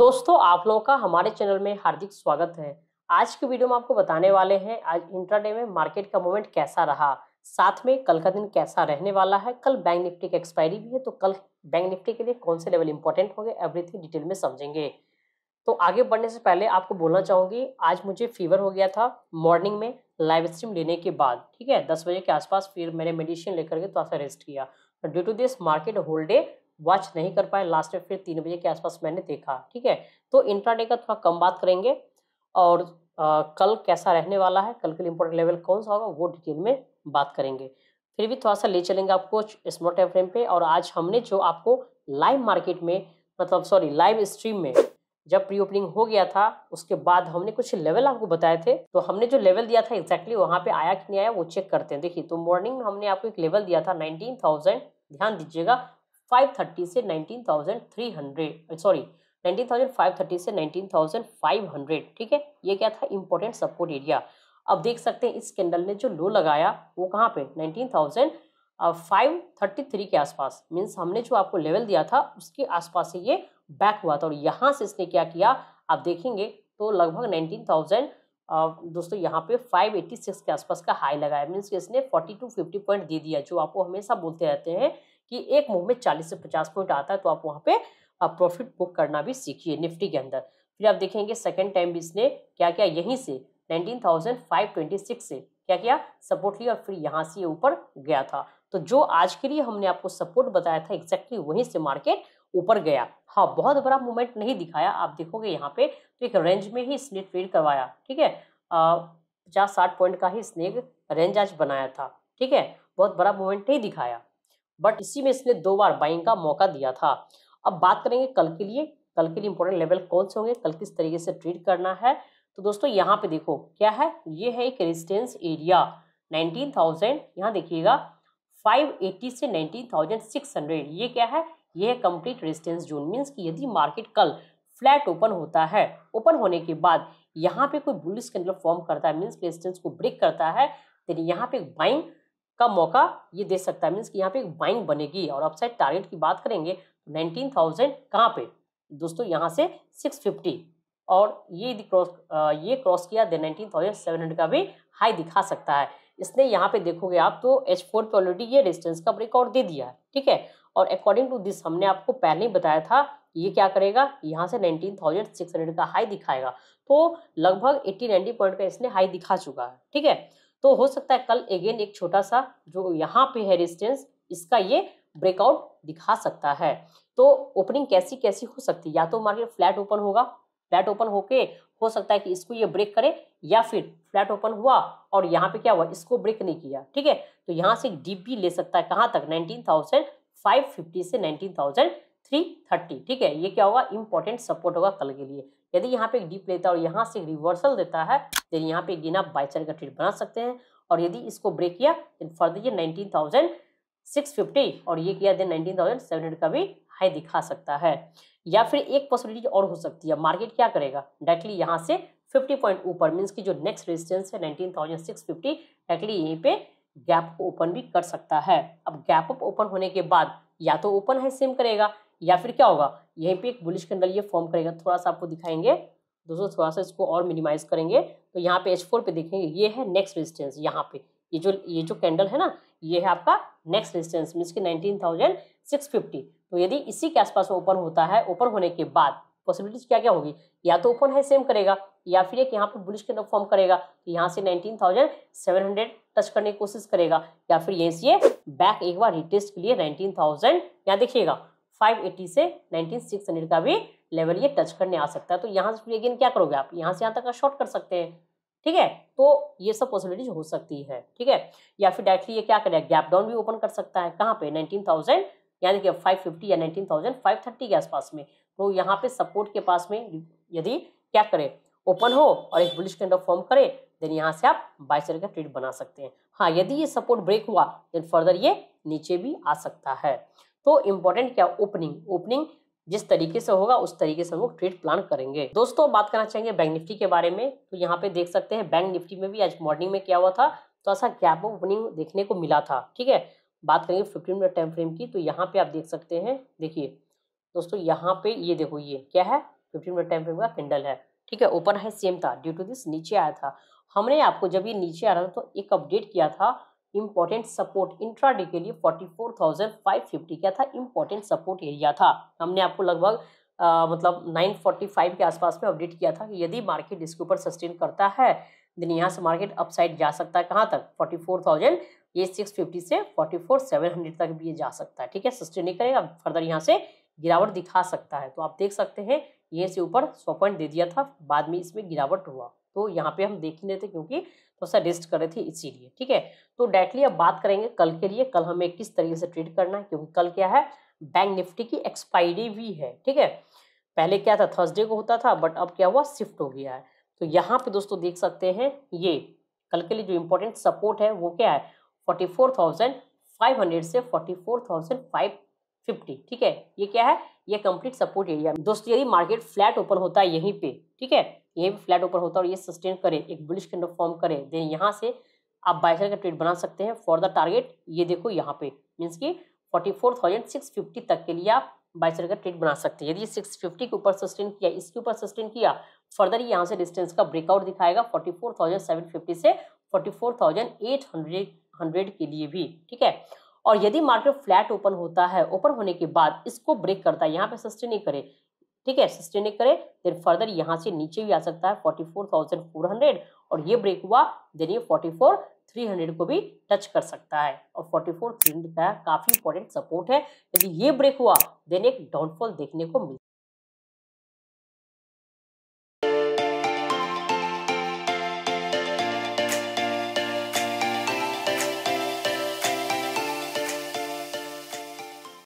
दोस्तों आप लोगों का हमारे चैनल में हार्दिक स्वागत है आज के वीडियो में आपको बताने वाले हैं आज इंट्राडे में मार्केट का मूवमेंट कैसा रहा साथ में कल का दिन कैसा रहने वाला है कल बैंक निफ्टी की एक्सपायरी भी है तो कल बैंक निफ्टी के लिए कौन से लेवल इंपॉर्टेंट होंगे एवरीथिंग डिटेल में समझेंगे तो आगे बढ़ने से पहले आपको बोलना चाहूँगी आज मुझे फीवर हो गया था मॉर्निंग में लाइव स्ट्रीम लेने के बाद ठीक है दस बजे के आसपास फिर मैंने मेडिसिन लेकर के थोड़ा सा रेस्ट किया due to this market holiday watch नहीं कर पाए लास्ट में फिर तीन बजे के आसपास मैंने देखा ठीक है तो इंट्राडे का थोड़ा कम बात करेंगे और आ, कल कैसा रहने वाला है कल के लिए इम्पोर्टेंट लेवल कौन सा होगा वो डिटेल में बात करेंगे फिर भी थोड़ा सा ले चलेंगे आपको स्मॉल टाइम फ्रेम पे और आज हमने जो आपको लाइव मार्केट में मतलब सॉरी लाइव स्ट्रीम में जब प्री ओपनिंग हो गया था उसके बाद हमने कुछ लेवल आपको बताए थे तो हमने जो लेवल दिया था एक्जैक्टली वहाँ पे आया कि नहीं आया वो चेक करते हैं देखिए तो मॉर्निंग में हमने आपको एक लेवल दिया था नाइनटीन थाउजेंड ध्यान दीजिएगा 530 से 19,300 सॉरी 19,530 से 19,500 ठीक है ये क्या था इंपॉर्टेंट सपोर्ट एरिया अब देख सकते हैं इस कैंडल ने जो लो लगाया वो कहाँ पे 19,533 के आसपास मीन्स हमने जो आपको लेवल दिया था उसके आसपास से ये बैक हुआ था और यहाँ से इसने क्या किया आप देखेंगे तो लगभग नाइनटीन थाउजेंड दोस्तों यहाँ पे 586 के आसपास का हाई लगाया मीन्स इसने टू फिफ्टी पॉइंट दे दिया जो आपको हमेशा बोलते रहते हैं कि एक मूव में 40 से 50 पॉइंट आता है तो आप वहाँ पे आप प्रॉफिट बुक करना भी सीखिए निफ्टी के अंदर फिर आप देखेंगे सेकेंड टाइम भी इसने क्या क्या यहीं से 19,526 से क्या किया सपोर्ट लिया और फिर यहाँ से ऊपर गया था तो जो आज के लिए हमने आपको सपोर्ट बताया था एक्जैक्टली वहीं से मार्केट ऊपर गया हाँ बहुत बड़ा मूवमेंट नहीं दिखाया आप देखोगे यहाँ पे तो एक रेंज में ही इसने ट्रेड करवाया ठीक है पचास साठ पॉइंट का ही इसने रेंज आज बनाया था ठीक है बहुत बड़ा मूवमेंट नहीं दिखाया बट इसी में इसने दो बार बाइंग का मौका दिया था अब बात करेंगे कल के लिए कल के लिए इंपॉर्टेंट लेवल कौन से होंगे कल किस तरीके से ट्रीट करना है तो दोस्तों यहाँ पे देखो क्या है ये है एक रेजिस्टेंस एरिया 19,000 यहाँ देखिएगा 580 से 19,600 ये क्या है ये है कंप्लीट रेजिस्टेंस जोन मीन्स कि यदि मार्केट कल फ्लैट ओपन होता है ओपन होने के बाद यहाँ पे कोई बुलिस कैंडल फॉर्म करता है मीन्स रेजिस्टेंस को ब्रेक करता है देन यहाँ पे बाइंग का मौका ये दे सकता है मीन्स कि यहाँ पे एक बाइंग बनेगी और अपसाइड टारगेट की बात करेंगे तो नाइनटीन थाउजेंड कहाँ पे दोस्तों यहाँ से सिक्स फिफ्टी और ये क्रॉस ये क्रॉस किया दे नाइनटीन थाउजेंड सेवन हंड्रेड का भी हाई दिखा सकता है इसने यहाँ पे देखोगे आप तो एच फोर पे ऑलरेडी ये रेजिस्टेंस का ब्रेकआउट दे दिया है ठीक है और अकॉर्डिंग टू दिस हमने आपको पहले ही बताया था ये क्या करेगा यहाँ से नाइनटीन थाउजेंड सिक्स हंड्रेड का हाई दिखाएगा तो लगभग एट्टी नाइनटी पॉइंट का इसने हाई दिखा चुका है ठीक है तो हो सकता है कल अगेन एक छोटा सा जो यहाँ पे है रेजिस्टेंस इसका ये ब्रेकआउट दिखा सकता है तो ओपनिंग कैसी कैसी हो सकती है या तो मार्केट फ्लैट ओपन होगा फ्लैट ओपन होके हो सकता है कि इसको ये ब्रेक करे या फिर फ्लैट ओपन हुआ और यहाँ पे क्या हुआ इसको ब्रेक नहीं किया ठीक है तो यहाँ से डीप भी ले सकता है कहाँ तक नाइनटीन थाउजेंड फाइव फिफ्टी से नाइनटीन थाउजेंड थ्री थर्टी ठीक है ये क्या होगा इंपॉर्टेंट सपोर्ट होगा कल के लिए यदि यहाँ पे डीप लेता है और यहाँ से रिवर्सल देता है देन यहाँ पे गेन बाईचर का ट्रेड बना सकते हैं और यदि इसको ब्रेक किया देन फर्दर ये नाइनटीन थाउजेंड सिक्स फिफ्टी और ये किया then nineteen thousand seven hundred का भी हाई दिखा सकता है या फिर एक पॉसिबिलिटी और हो सकती है मार्केट क्या करेगा डायरेक्टली यहाँ से फिफ्टी पॉइंट ऊपर मीन्स की जो नेक्स्ट रेजिस्टेंस है nineteen thousand six fifty directly यहीं पे गैप को ओपन भी कर सकता है अब गैप अप ओपन होने के बाद या तो ओपन है सेम करेगा या फिर क्या होगा यहीं पे एक बुलिश कैंडल ये फॉर्म करेगा थोड़ा सा आपको दिखाएंगे दोस्तों थोड़ा सा इसको और मिनिमाइज करेंगे तो यहाँ पे एच फोर पे देखेंगे ये है नेक्स्ट रेजिस्टेंस यहाँ पे ये जो ये जो कैंडल है ना ये है आपका next resistance means six fifty तो यदि इसी के आसपास ओपन होता है ओपन होने के बाद पॉसिबिलिटीज क्या क्या होगी या तो ओपन है सेम करेगा या फिर एक यहाँ पर बुलिश कैंडल फॉर्म करेगा तो यहाँ से हंड्रेड टच करने की कोशिश करेगा या फिर यहीं से बैक एक बार रिटेस्ट के लिए थाउजेंड यहाँ देखिएगा 580 से हंड्रेड का भी लेवल ये टच करने आ सकता है तो यहाँ से अगेन क्या करोगे आप यहाँ से यहाँ तक का शॉर्ट कर सकते हैं ठीक है तो ये सब पॉसिबिलिटीज हो सकती है ठीक है या फिर डायरेक्टली ये क्या करेगा गैप डाउन भी ओपन कर सकता है कहाँ पे 19,000 यानी कि 550 या 19,530 के आसपास में तो यहाँ पे सपोर्ट के पास में यदि क्या करे ओपन हो और एक बुलिश कैंडल फॉर्म करे देन यहाँ से आप बाइसर का ट्रेड बना सकते हैं हाँ यदि ये सपोर्ट ब्रेक हुआ देन फर्दर ये नीचे भी आ सकता है तो इम्पोर्टेंट क्या ओपनिंग ओपनिंग जिस तरीके से होगा उस तरीके से हम लोग ट्रेड प्लान करेंगे दोस्तों बात करना चाहेंगे बैंक निफ्टी के बारे में तो यहाँ पे देख सकते हैं बैंक निफ्टी में भी आज मॉर्निंग में क्या हुआ था तो ऐसा गैप ओपनिंग देखने को मिला था ठीक है बात करेंगे फिफ्टीन मिनट टाइम फ्रेम की तो यहाँ पे आप देख सकते हैं देखिए दोस्तों यहाँ पे ये देखो ये क्या है फिफ्टीन मिनट टाइम फ्रेम का कैंडल है ठीक है ओपन है सेम था ड्यू टू दिस नीचे आया था हमने आपको जब ये नीचे आ रहा था तो एक अपडेट किया था इम्पोर्टेंट सपोर्ट इंट्राडे के लिए 44,550 क्या था इम्पोर्टेंट सपोर्ट एरिया था हमने आपको लगभग नाइन मतलब 945 के आसपास में अपडेट किया था कि यदि मार्केट इसके ऊपर सस्टेन करता है देन यहाँ से मार्केट अपसाइड जा सकता है कहाँ तक 44,000 ये 650 से 44,700 तक भी ये जा सकता है ठीक है सस्टेन नहीं करेगा फर्दर यहाँ से गिरावट दिखा सकता है तो आप देख सकते हैं यहीं से ऊपर सौ पॉइंट दे दिया था बाद में इसमें गिरावट हुआ तो यहाँ पे हम देख ही नहीं थे क्योंकि थोड़ा सा रेस्ट कर रहे थे इसीलिए ठीक है तो डायरेक्टली अब बात करेंगे कल के लिए कल हमें किस तरीके से ट्रेड करना है क्योंकि कल क्या है बैंक निफ्टी की एक्सपायरी भी है ठीक है पहले क्या था थर्सडे को होता था बट अब क्या हुआ शिफ्ट हो गया है तो यहाँ पे दोस्तों देख सकते हैं ये कल के लिए जो इम्पोर्टेंट सपोर्ट है वो क्या है forty four thousand five hundred से forty four thousand five fifty ठीक है ये क्या है ये कंप्लीट सपोर्ट एरिया दोस्तों यदि मार्केट फ्लैट ओपन होता है यहीं पे ठीक है यहीं पे फ्लैट ओपन होता है और ये सस्टेन करे एक बुलिश कैंडल फॉर्म करे देन यहाँ से आप बाइसर का ट्रेड बना सकते हैं फॉर द टारगेट ये देखो यहाँ पे मीन्स की फोर्टी तक के लिए आप बाइसर का ट्रेड बना सकते हैं यदि सिक्स के ऊपर सस्टेन किया इसके ऊपर सस्टेन किया फर्दर यहाँ से डिस्टेंस का ब्रेकआउट दिखाएगा फोर्टी से forty four thousand eight hundred hundred के लिए भी ठीक है और यदि मार्केट फ्लैट ओपन होता है ओपन होने के बाद इसको ब्रेक करता है यहाँ पे सस्टेन नहीं करे ठीक है सस्टेन नहीं करे देन फर्दर यहाँ से नीचे भी आ सकता है forty four thousand four hundred और ये ब्रेक हुआ देन ये फोर्टी फोर थ्री हंड्रेड को भी टच कर सकता है और फोर्टी फोर थ्री हंड्रेड का काफ़ी इंपॉर्टेंट सपोर्ट है यदि ये ब्रेक हुआ देन एक डाउनफॉल देखने को मिल